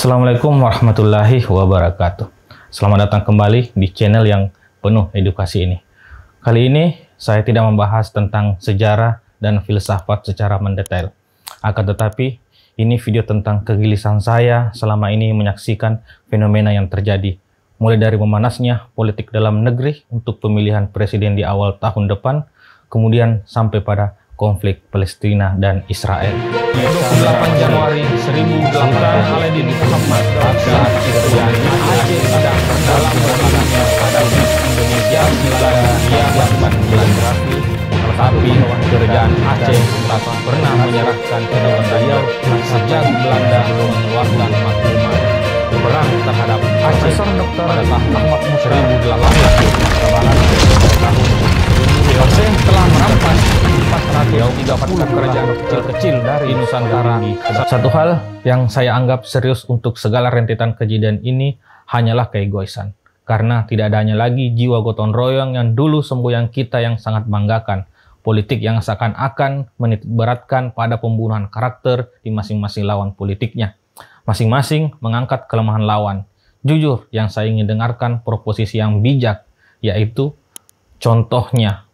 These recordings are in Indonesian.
Assalamualaikum warahmatullahi wabarakatuh. Selamat datang kembali di channel yang penuh edukasi ini. Kali ini saya tidak membahas tentang sejarah dan filsafat secara mendetail. Akan tetapi, ini video tentang kegelisahan saya selama ini menyaksikan fenomena yang terjadi. Mulai dari memanasnya politik dalam negeri untuk pemilihan presiden di awal tahun depan, kemudian sampai pada konflik Palestina dan Israel. 28 Januari 1800 Aladin Muhammad saat Aceh Indonesia Belanda dia melakukan bulan grafis tapi Aceh tak pernah menyerahkan kedaulatan Riau sejak Belanda mengeluarkan maklumat perang terhadap Aceh pada tahun 1800 mendapatkan kerajaan kecil-kecil dari Nusantara. Satu hal yang saya anggap serius untuk segala rentetan kejadian ini hanyalah keegoisan. Karena tidak adanya lagi jiwa gotong royong yang dulu yang kita yang sangat banggakan. Politik yang seakan-akan menitberatkan pada pembunuhan karakter di masing-masing lawan politiknya. Masing-masing mengangkat kelemahan lawan. Jujur, yang saya ingin dengarkan proposisi yang bijak, yaitu contohnya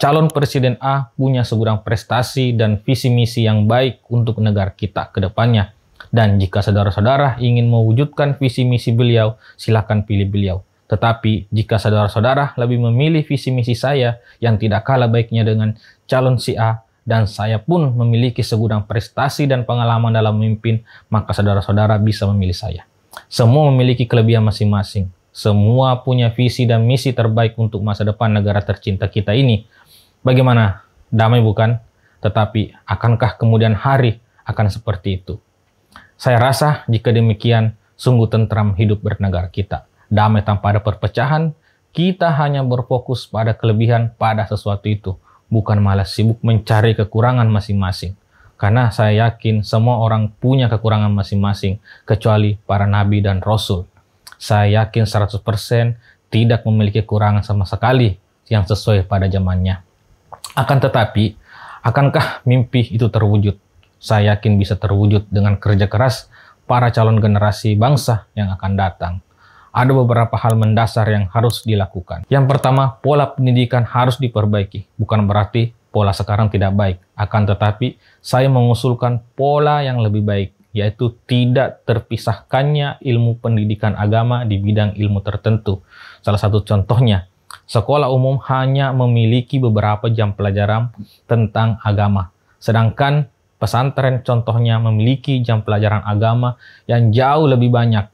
calon presiden A punya segudang prestasi dan visi misi yang baik untuk negara kita ke depannya. Dan jika saudara-saudara ingin mewujudkan visi misi beliau, silahkan pilih beliau. Tetapi jika saudara-saudara lebih memilih visi misi saya yang tidak kalah baiknya dengan calon si A dan saya pun memiliki segudang prestasi dan pengalaman dalam memimpin, maka saudara-saudara bisa memilih saya. Semua memiliki kelebihan masing-masing. Semua punya visi dan misi terbaik untuk masa depan negara tercinta kita ini. Bagaimana? Damai bukan? Tetapi akankah kemudian hari akan seperti itu? Saya rasa jika demikian, sungguh tentram hidup bernegara kita. Damai tanpa ada perpecahan, kita hanya berfokus pada kelebihan pada sesuatu itu, bukan malah sibuk mencari kekurangan masing-masing. Karena saya yakin semua orang punya kekurangan masing-masing, kecuali para nabi dan rasul. Saya yakin 100% tidak memiliki kekurangan sama sekali yang sesuai pada zamannya. Akan tetapi, akankah mimpi itu terwujud? Saya yakin bisa terwujud dengan kerja keras para calon generasi bangsa yang akan datang. Ada beberapa hal mendasar yang harus dilakukan. Yang pertama, pola pendidikan harus diperbaiki. Bukan berarti pola sekarang tidak baik. Akan tetapi, saya mengusulkan pola yang lebih baik, yaitu tidak terpisahkannya ilmu pendidikan agama di bidang ilmu tertentu. Salah satu contohnya, Sekolah umum hanya memiliki beberapa jam pelajaran tentang agama, sedangkan pesantren contohnya memiliki jam pelajaran agama yang jauh lebih banyak.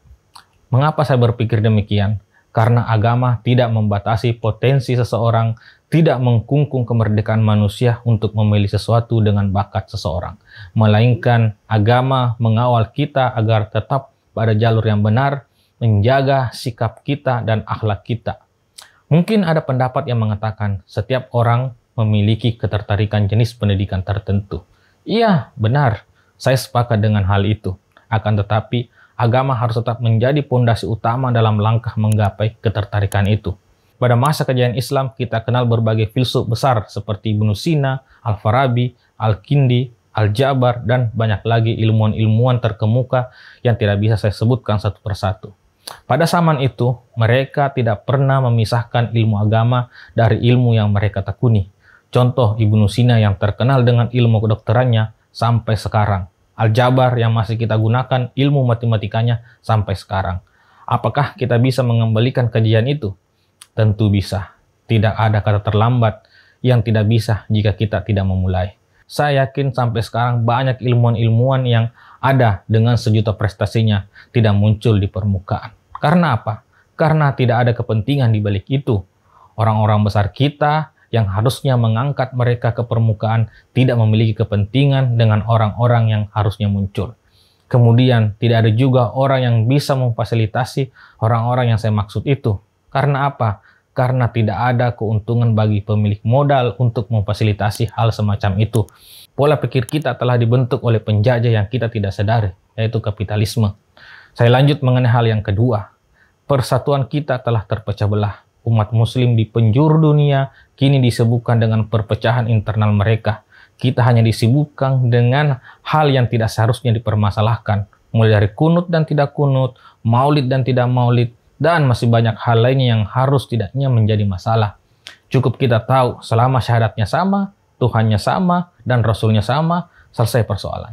Mengapa saya berpikir demikian? Karena agama tidak membatasi potensi seseorang, tidak mengkungkung kemerdekaan manusia untuk memilih sesuatu dengan bakat seseorang, melainkan agama mengawal kita agar tetap pada jalur yang benar, menjaga sikap kita dan akhlak kita Mungkin ada pendapat yang mengatakan setiap orang memiliki ketertarikan jenis pendidikan tertentu. Iya, benar. Saya sepakat dengan hal itu. Akan tetapi, agama harus tetap menjadi pondasi utama dalam langkah menggapai ketertarikan itu. Pada masa kejayaan Islam, kita kenal berbagai filsuf besar seperti Ibnu Sina, Al-Farabi, Al-Kindi, Al-Jabar, dan banyak lagi ilmuwan-ilmuwan terkemuka yang tidak bisa saya sebutkan satu persatu. Pada zaman itu, mereka tidak pernah memisahkan ilmu agama dari ilmu yang mereka tekuni. Contoh Ibnu Sina yang terkenal dengan ilmu kedokterannya sampai sekarang. Aljabar yang masih kita gunakan ilmu matematikanya sampai sekarang. Apakah kita bisa mengembalikan kajian itu? Tentu bisa. Tidak ada kata terlambat yang tidak bisa jika kita tidak memulai. Saya yakin sampai sekarang banyak ilmuwan-ilmuwan yang ada dengan sejuta prestasinya tidak muncul di permukaan. Karena apa? Karena tidak ada kepentingan di balik itu. Orang-orang besar kita yang harusnya mengangkat mereka ke permukaan tidak memiliki kepentingan dengan orang-orang yang harusnya muncul. Kemudian, tidak ada juga orang yang bisa memfasilitasi orang-orang yang saya maksud itu. Karena apa? Karena tidak ada keuntungan bagi pemilik modal untuk memfasilitasi hal semacam itu. Pola pikir kita telah dibentuk oleh penjajah yang kita tidak sadari, yaitu kapitalisme. Saya lanjut mengenai hal yang kedua. Persatuan kita telah terpecah belah. Umat muslim di penjuru dunia kini disebutkan dengan perpecahan internal mereka. Kita hanya disibukkan dengan hal yang tidak seharusnya dipermasalahkan. Mulai dari kunut dan tidak kunut, maulid dan tidak maulid, dan masih banyak hal lainnya yang harus tidaknya menjadi masalah. Cukup kita tahu selama syahadatnya sama, Tuhannya sama, dan Rasulnya sama, selesai persoalan.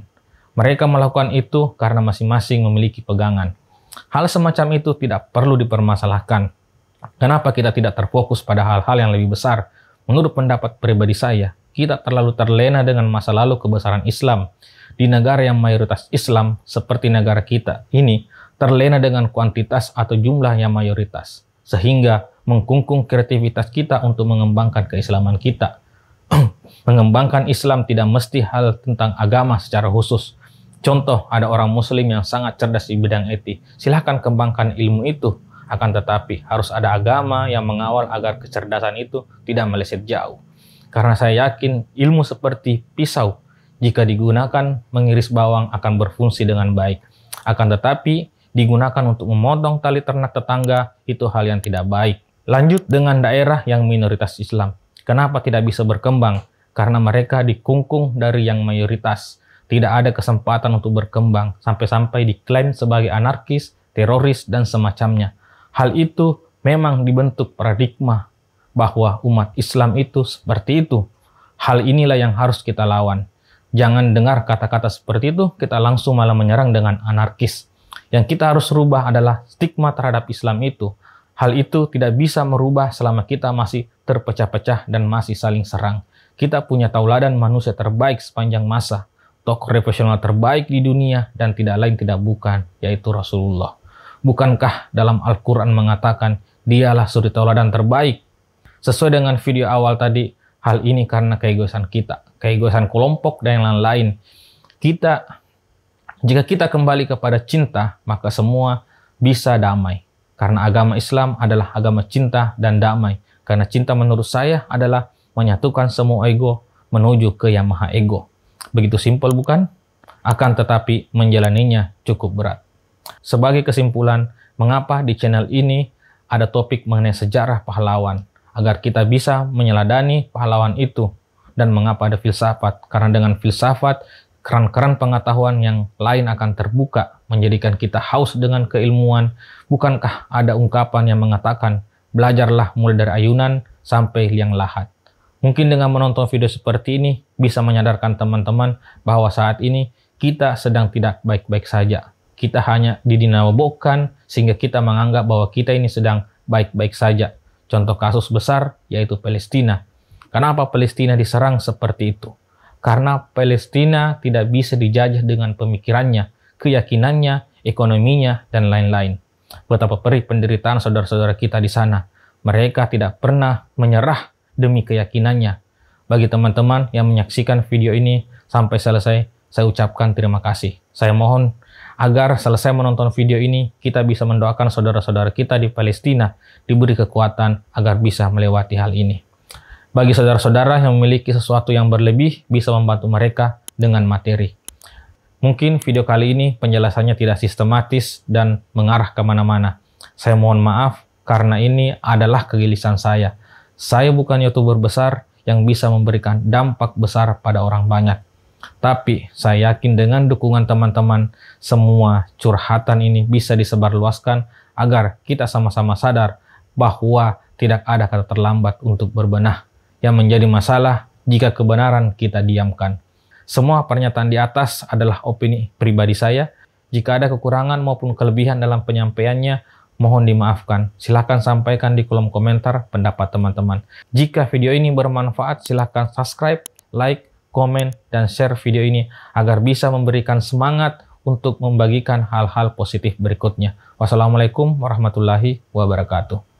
Mereka melakukan itu karena masing-masing memiliki pegangan. Hal semacam itu tidak perlu dipermasalahkan. Kenapa kita tidak terfokus pada hal-hal yang lebih besar? Menurut pendapat pribadi saya, kita terlalu terlena dengan masa lalu kebesaran Islam. Di negara yang mayoritas Islam, seperti negara kita ini, terlena dengan kuantitas atau jumlah yang mayoritas, sehingga mengkungkung kreativitas kita untuk mengembangkan keislaman kita. mengembangkan Islam tidak mesti hal tentang agama secara khusus, Contoh, ada orang muslim yang sangat cerdas di bidang etik. Silahkan kembangkan ilmu itu. Akan tetapi, harus ada agama yang mengawal agar kecerdasan itu tidak meleset jauh. Karena saya yakin ilmu seperti pisau, jika digunakan mengiris bawang akan berfungsi dengan baik. Akan tetapi, digunakan untuk memotong tali ternak tetangga itu hal yang tidak baik. Lanjut dengan daerah yang minoritas Islam. Kenapa tidak bisa berkembang? Karena mereka dikungkung dari yang mayoritas tidak ada kesempatan untuk berkembang sampai-sampai diklaim sebagai anarkis, teroris, dan semacamnya. Hal itu memang dibentuk paradigma bahwa umat Islam itu seperti itu. Hal inilah yang harus kita lawan. Jangan dengar kata-kata seperti itu, kita langsung malah menyerang dengan anarkis. Yang kita harus rubah adalah stigma terhadap Islam itu. Hal itu tidak bisa merubah selama kita masih terpecah-pecah dan masih saling serang. Kita punya tauladan manusia terbaik sepanjang masa tokoh profesional terbaik di dunia dan tidak lain tidak bukan yaitu Rasulullah. Bukankah dalam Al-Quran mengatakan dialah suri tauladan terbaik? Sesuai dengan video awal tadi, hal ini karena keegoisan kita, keegoisan kelompok dan yang lain-lain. Kita, jika kita kembali kepada cinta, maka semua bisa damai. Karena agama Islam adalah agama cinta dan damai. Karena cinta menurut saya adalah menyatukan semua ego menuju ke Yamaha ego. Begitu simpel bukan? Akan tetapi menjalaninya cukup berat. Sebagai kesimpulan, mengapa di channel ini ada topik mengenai sejarah pahlawan agar kita bisa menyeladani pahlawan itu dan mengapa ada filsafat? Karena dengan filsafat keran-keran pengetahuan yang lain akan terbuka, menjadikan kita haus dengan keilmuan. Bukankah ada ungkapan yang mengatakan, belajarlah mulai dari ayunan sampai liang lahat. Mungkin dengan menonton video seperti ini bisa menyadarkan teman-teman bahwa saat ini kita sedang tidak baik-baik saja. Kita hanya didinamabokkan sehingga kita menganggap bahwa kita ini sedang baik-baik saja. Contoh kasus besar yaitu Palestina. Kenapa Palestina diserang seperti itu? Karena Palestina tidak bisa dijajah dengan pemikirannya, keyakinannya, ekonominya, dan lain-lain. Betapa perih penderitaan saudara-saudara kita di sana. Mereka tidak pernah menyerah demi keyakinannya. Bagi teman-teman yang menyaksikan video ini sampai selesai, saya ucapkan terima kasih. Saya mohon agar selesai menonton video ini, kita bisa mendoakan saudara-saudara kita di Palestina diberi kekuatan agar bisa melewati hal ini. Bagi saudara-saudara yang memiliki sesuatu yang berlebih, bisa membantu mereka dengan materi. Mungkin video kali ini penjelasannya tidak sistematis dan mengarah kemana-mana. Saya mohon maaf karena ini adalah kegelisahan saya. Saya bukan YouTuber besar yang bisa memberikan dampak besar pada orang banyak. Tapi saya yakin dengan dukungan teman-teman, semua curhatan ini bisa disebarluaskan agar kita sama-sama sadar bahwa tidak ada kata terlambat untuk berbenah. Yang menjadi masalah jika kebenaran kita diamkan. Semua pernyataan di atas adalah opini pribadi saya. Jika ada kekurangan maupun kelebihan dalam penyampaiannya, mohon dimaafkan. Silahkan sampaikan di kolom komentar pendapat teman-teman. Jika video ini bermanfaat, silahkan subscribe, like, komen, dan share video ini agar bisa memberikan semangat untuk membagikan hal-hal positif berikutnya. Wassalamualaikum warahmatullahi wabarakatuh.